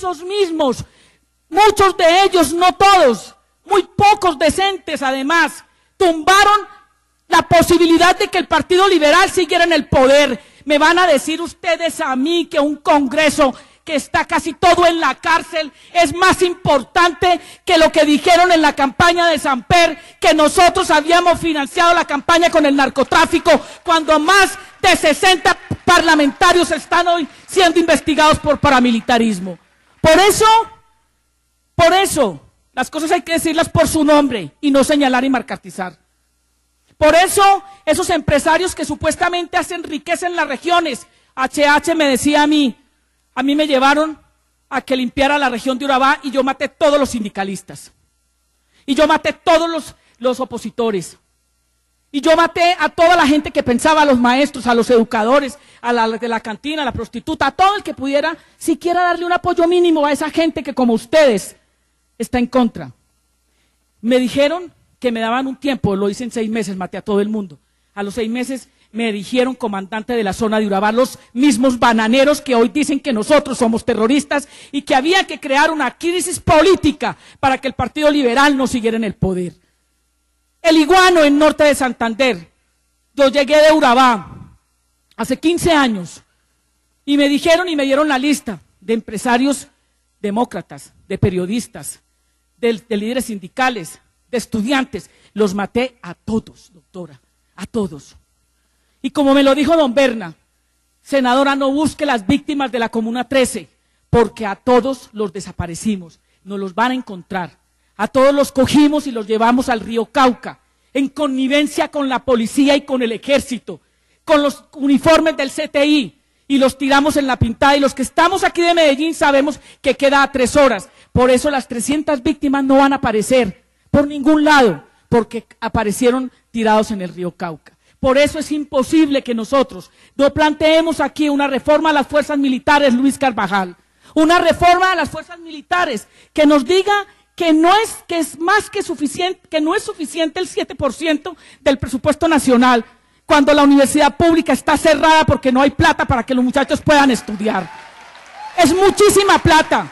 esos mismos, muchos de ellos, no todos, muy pocos decentes además, tumbaron la posibilidad de que el Partido Liberal siguiera en el poder. Me van a decir ustedes a mí que un Congreso que está casi todo en la cárcel es más importante que lo que dijeron en la campaña de Samper, que nosotros habíamos financiado la campaña con el narcotráfico, cuando más de 60 parlamentarios están hoy siendo investigados por paramilitarismo. Por eso, por eso, las cosas hay que decirlas por su nombre y no señalar y marcartizar. Por eso, esos empresarios que supuestamente hacen riqueza en las regiones, HH me decía a mí, a mí me llevaron a que limpiara la región de Urabá y yo maté todos los sindicalistas. Y yo maté todos los, los opositores. Y yo maté a toda la gente que pensaba, a los maestros, a los educadores, a la de la cantina, a la prostituta, a todo el que pudiera siquiera darle un apoyo mínimo a esa gente que como ustedes está en contra. Me dijeron que me daban un tiempo, lo hice en seis meses, maté a todo el mundo. A los seis meses me dijeron comandante de la zona de Urabá, los mismos bananeros que hoy dicen que nosotros somos terroristas y que había que crear una crisis política para que el Partido Liberal no siguiera en el poder. El iguano en norte de Santander. Yo llegué de Urabá hace 15 años y me dijeron y me dieron la lista de empresarios demócratas, de periodistas, de, líderes sindicales, de estudiantes. Los maté a todos, doctora, a todos. Y como me lo dijo don Berna, senadora, no busque las víctimas de la Comuna 13, porque a todos los desaparecimos. no los van a encontrar. A todos los cogimos y los llevamos al río Cauca, en connivencia con la policía y con el ejército, con los uniformes del CTI, y los tiramos en la pintada. Y los que estamos aquí de Medellín sabemos que queda a tres horas. Por eso las 300 víctimas no van a aparecer por ningún lado, porque aparecieron tirados en el río Cauca. Por eso es imposible que nosotros no planteemos aquí una reforma a las fuerzas militares, Luis Carvajal. Una reforma a las fuerzas militares que nos diga que no es, que es más que suficiente, que no es suficiente el 7% del presupuesto nacional cuando la universidad pública está cerrada porque no hay plata para que los muchachos puedan estudiar. Es muchísima plata.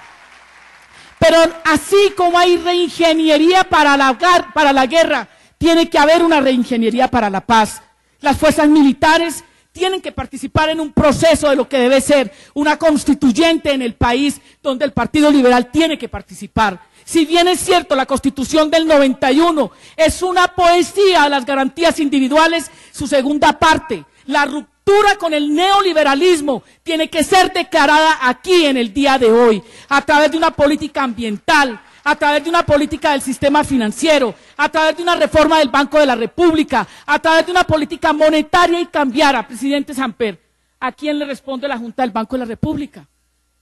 Pero así como hay reingeniería para la, para la guerra, tiene que haber una reingeniería para la paz. Las fuerzas militares tienen que participar en un proceso de lo que debe ser una constituyente en el país donde el Partido Liberal tiene que participar. Si bien es cierto, la Constitución del 91 es una poesía a las garantías individuales, su segunda parte, la ruptura con el neoliberalismo, tiene que ser declarada aquí en el día de hoy, a través de una política ambiental, a través de una política del sistema financiero, a través de una reforma del Banco de la República, a través de una política monetaria y cambiara, presidente Samper. ¿A quién le responde la Junta del Banco de la República?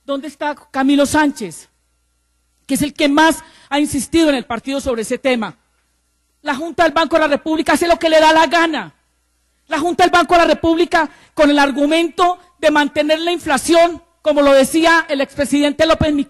¿Dónde está Camilo Sánchez? Que es el que más ha insistido en el partido sobre ese tema. La Junta del Banco de la República hace lo que le da la gana. La Junta del Banco de la República, con el argumento de mantener la inflación, como lo decía el expresidente López Miquel,